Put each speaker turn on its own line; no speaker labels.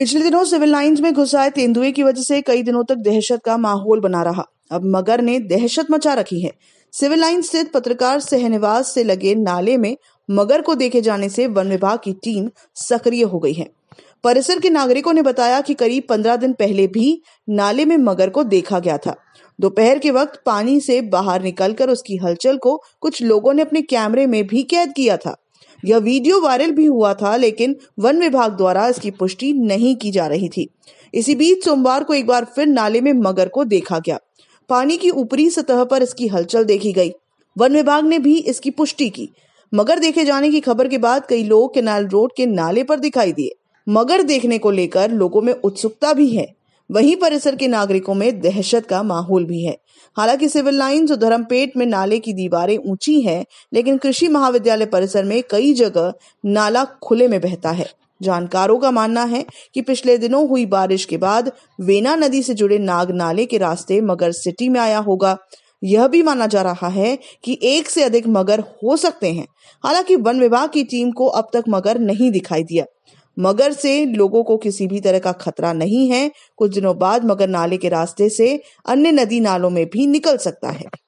पिछले दिनों civil lines में घुस आए तेंदुए की वजह से कई दिनों तक दहशत का माहौल बना रहा अब मगर ने दहशत मचा रखी है सिविल लाइन स्थित पत्रकार सहनिवास से लगे नाले में मगर को देखे जाने से वन विभाग की टीम सक्रिय हो गई है परिसर के नागरिकों ने बताया कि करीब पंद्रह दिन पहले भी नाले में मगर को देखा गया था दोपहर के वक्त पानी से बाहर निकलकर उसकी हलचल को कुछ लोगों ने अपने कैमरे में भी कैद किया था यह वीडियो वायरल भी हुआ था लेकिन वन विभाग द्वारा इसकी पुष्टि नहीं की जा रही थी इसी बीच सोमवार को एक बार फिर नाले में मगर को देखा गया पानी की ऊपरी सतह पर इसकी हलचल देखी गई वन विभाग ने भी इसकी पुष्टि की मगर देखे जाने की खबर के बाद कई लोग केनाल रोड के नाले पर दिखाई दिए मगर देखने को लेकर लोगों में उत्सुकता भी है वहीं परिसर के नागरिकों में दहशत का माहौल भी है हालांकि सिविल लाइन्स और धर्मपेट में नाले की दीवारें ऊंची हैं लेकिन कृषि महाविद्यालय परिसर में कई जगह नाला खुले में बहता है जानकारों का मानना है कि पिछले दिनों हुई बारिश के बाद वेना नदी से जुड़े नाग नाले के रास्ते मगर सिटी में आया होगा यह भी माना जा रहा है कि एक से अधिक मगर हो सकते हैं हालांकि वन विभाग की टीम को अब तक मगर नहीं दिखाई दिया मगर से लोगों को किसी भी तरह का खतरा नहीं है कुछ दिनों बाद मगर नाले के रास्ते से अन्य नदी नालों में भी निकल सकता है